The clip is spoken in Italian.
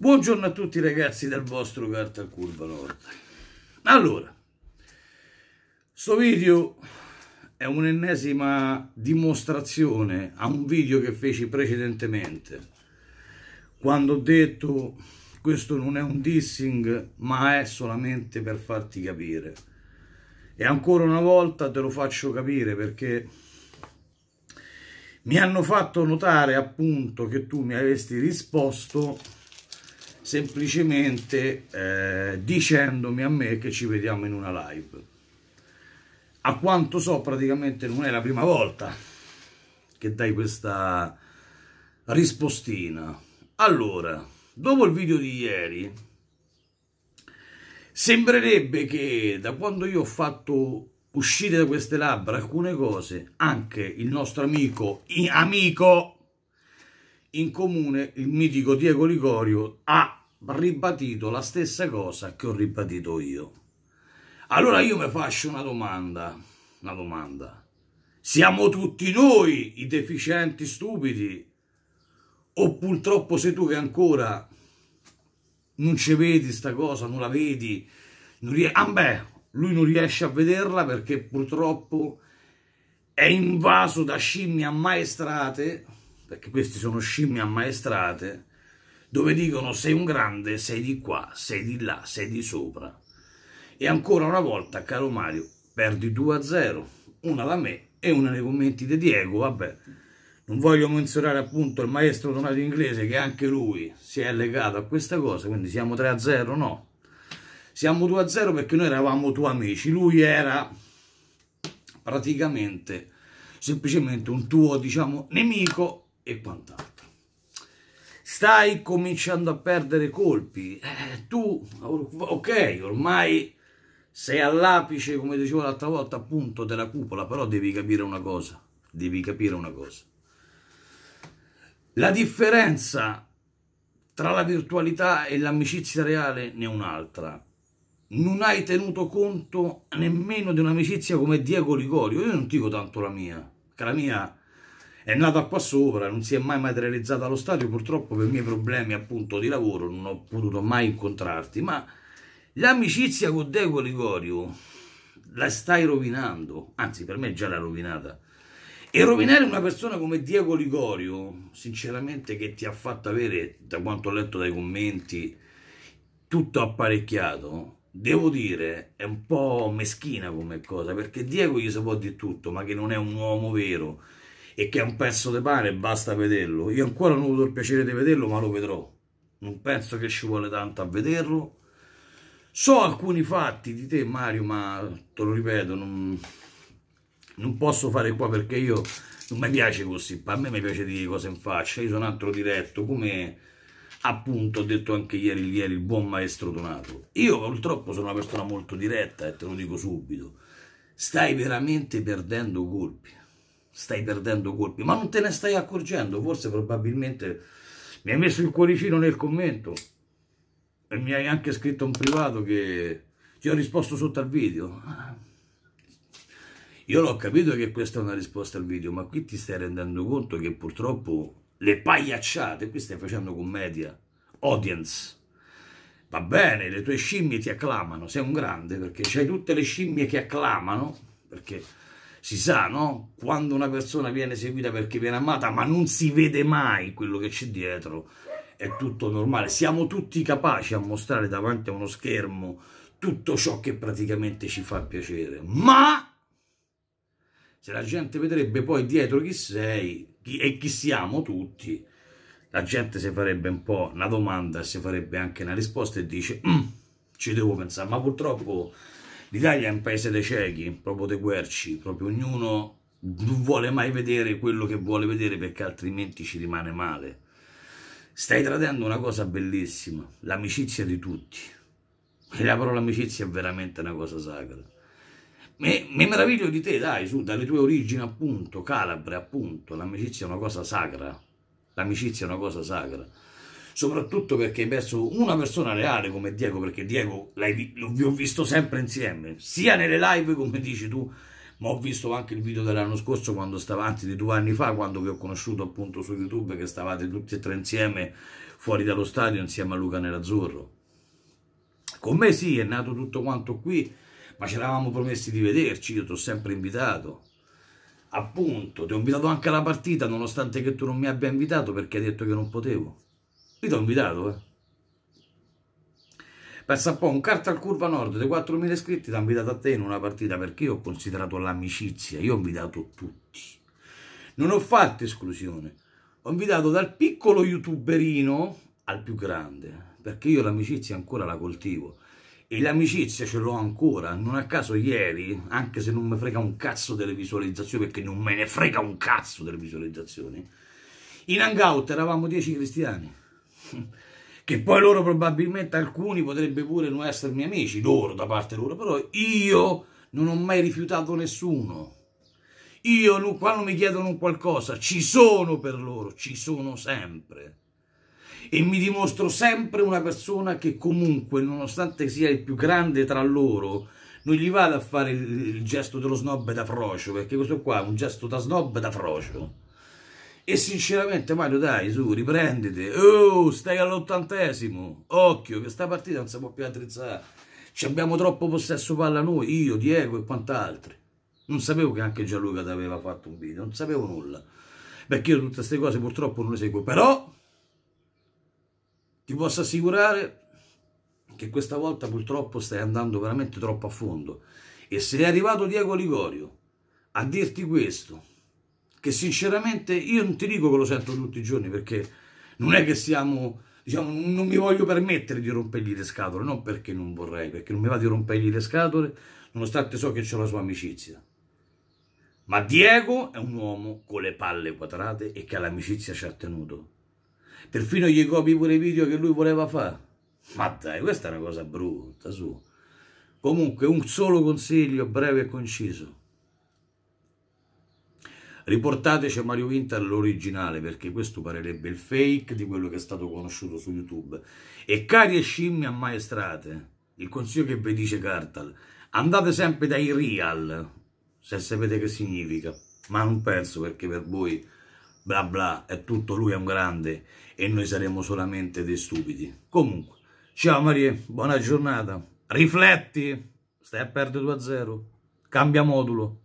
Buongiorno a tutti ragazzi dal vostro Carta Curva Nord. Allora, sto video è un'ennesima dimostrazione a un video che feci precedentemente, quando ho detto questo non è un dissing, ma è solamente per farti capire. E ancora una volta te lo faccio capire perché mi hanno fatto notare appunto che tu mi avessi risposto semplicemente eh, dicendomi a me che ci vediamo in una live. A quanto so praticamente non è la prima volta che dai questa rispostina. Allora, dopo il video di ieri, sembrerebbe che da quando io ho fatto uscire da queste labbra alcune cose, anche il nostro amico, amico in comune il mitico Diego Ligorio ha ribadito la stessa cosa che ho ribadito io. Allora io mi faccio una domanda, una domanda. Siamo tutti noi i deficienti stupidi? O purtroppo sei tu che ancora non ci vedi sta cosa, non la vedi? Non ah beh, lui non riesce a vederla perché purtroppo è invaso da scimmie ammaestrate perché questi sono scimmie ammaestrate, dove dicono sei un grande, sei di qua, sei di là, sei di sopra. E ancora una volta, caro Mario, perdi 2 a 0, una da me e una nei commenti di Diego, vabbè. Non voglio menzionare appunto il maestro Donato Inglese che anche lui si è legato a questa cosa, quindi siamo 3 a 0, no. Siamo 2 a 0 perché noi eravamo tuoi amici, lui era praticamente semplicemente un tuo, diciamo, nemico e quant'altro. Stai cominciando a perdere colpi, eh, tu, ok, ormai sei all'apice, come dicevo l'altra volta, appunto della cupola, però devi capire una cosa, devi capire una cosa. La differenza tra la virtualità e l'amicizia reale ne è un'altra. Non hai tenuto conto nemmeno di un'amicizia come Diego Ligorio. Io non dico tanto la mia, che la mia è nata qua sopra, non si è mai materializzata allo stadio, purtroppo per i miei problemi appunto di lavoro non ho potuto mai incontrarti, ma l'amicizia con Deco Ligorio la stai rovinando, anzi per me già l'ha rovinata. E rovinare una persona come Diego Ligorio, sinceramente, che ti ha fatto avere, da quanto ho letto dai commenti, tutto apparecchiato, devo dire, è un po' meschina come cosa, perché Diego gli si può di tutto, ma che non è un uomo vero, e che è un pezzo di pane, basta vederlo. Io ancora non ho avuto il piacere di vederlo, ma lo vedrò. Non penso che ci vuole tanto a vederlo. So alcuni fatti di te, Mario, ma te lo ripeto, non, non posso fare qua perché io non mi piace così. A me mi piace dire cose in faccia. Io sono altro diretto, come appunto ho detto anche ieri, ieri il buon maestro Donato. Io purtroppo sono una persona molto diretta e te lo dico subito. Stai veramente perdendo colpi stai perdendo colpi, ma non te ne stai accorgendo, forse probabilmente mi hai messo il cuoricino nel commento e mi hai anche scritto un privato che ti ho risposto sotto al video. Io l'ho capito che questa è una risposta al video, ma qui ti stai rendendo conto che purtroppo le pagliacciate, qui stai facendo commedia, audience, va bene, le tue scimmie ti acclamano, sei un grande perché c'hai tutte le scimmie che acclamano, perché si sa, no? Quando una persona viene seguita perché viene amata, ma non si vede mai quello che c'è dietro, è tutto normale. Siamo tutti capaci a mostrare davanti a uno schermo tutto ciò che praticamente ci fa piacere, ma se la gente vedrebbe poi dietro chi sei chi, e chi siamo tutti, la gente si farebbe un po' una domanda, si farebbe anche una risposta e dice mm, ci devo pensare, ma purtroppo L'Italia è un paese dei ciechi, proprio dei querci, proprio ognuno non vuole mai vedere quello che vuole vedere perché altrimenti ci rimane male. Stai tradendo una cosa bellissima, l'amicizia di tutti. E la parola amicizia è veramente una cosa sacra. Mi, mi meraviglio di te, dai, su, dalle tue origini appunto, Calabre appunto, l'amicizia è una cosa sacra. L'amicizia è una cosa sacra soprattutto perché hai perso una persona reale come Diego, perché Diego vi, ho visto sempre insieme, sia nelle live come dici tu, ma ho visto anche il video dell'anno scorso quando stavate, anzi di due anni fa, quando vi ho conosciuto appunto su YouTube, che stavate tutti e tre insieme fuori dallo stadio insieme a Luca Nerazzurro. Con me sì, è nato tutto quanto qui, ma ci eravamo promessi di vederci, io ti ho sempre invitato. Appunto, ti ho invitato anche alla partita, nonostante che tu non mi abbia invitato perché hai detto che non potevo. Io ti ho invitato, eh. Pensa un po', un carta al curva nord dei 4.000 iscritti ti ha invitato a te in una partita perché io ho considerato l'amicizia, io ho invitato tutti. Non ho fatto esclusione, ho invitato dal piccolo youtuberino al più grande, perché io l'amicizia ancora la coltivo. E l'amicizia ce l'ho ancora, non a caso ieri, anche se non mi frega un cazzo delle visualizzazioni, perché non me ne frega un cazzo delle visualizzazioni, in hangout eravamo 10 cristiani che poi loro probabilmente alcuni potrebbero pure non essermi amici, loro da parte loro, però io non ho mai rifiutato nessuno. Io quando mi chiedono qualcosa ci sono per loro, ci sono sempre. E mi dimostro sempre una persona che comunque, nonostante sia il più grande tra loro, non gli vado a fare il, il gesto dello snob da frocio, perché questo qua è un gesto da snob da frocio e sinceramente Mario dai, su, riprenditi. Oh, stai all'ottantesimo. Occhio, che sta partita non si può più attrezzare. Ci abbiamo troppo possesso palla noi, io, Diego e quant'altri. Non sapevo che anche Gianluca ti aveva fatto un video, non sapevo nulla. Perché io tutte queste cose purtroppo non le seguo. Però ti posso assicurare che questa volta purtroppo stai andando veramente troppo a fondo. E se è arrivato Diego Ligorio a dirti questo, che sinceramente io non ti dico che lo sento tutti i giorni perché non è che siamo, diciamo, non mi voglio permettere di rompergli le scatole, non perché non vorrei, perché non mi va di rompergli le scatole, nonostante so che c'è la sua amicizia. Ma Diego è un uomo con le palle quadrate e che all'amicizia ci ha tenuto. Perfino gli copi pure i video che lui voleva fare. Ma dai, questa è una cosa brutta, su. Comunque, un solo consiglio breve e conciso Riportateci a Mario Winter l'originale perché questo parerebbe il fake di quello che è stato conosciuto su YouTube. E cari e scimmie ammaestrate, il consiglio che vi dice Cartal, andate sempre dai real, se sapete che significa, ma non penso perché per voi bla bla è tutto lui è un grande e noi saremo solamente dei stupidi. Comunque, ciao Marie, buona giornata, rifletti, stai a perdere 2 a 0, cambia modulo.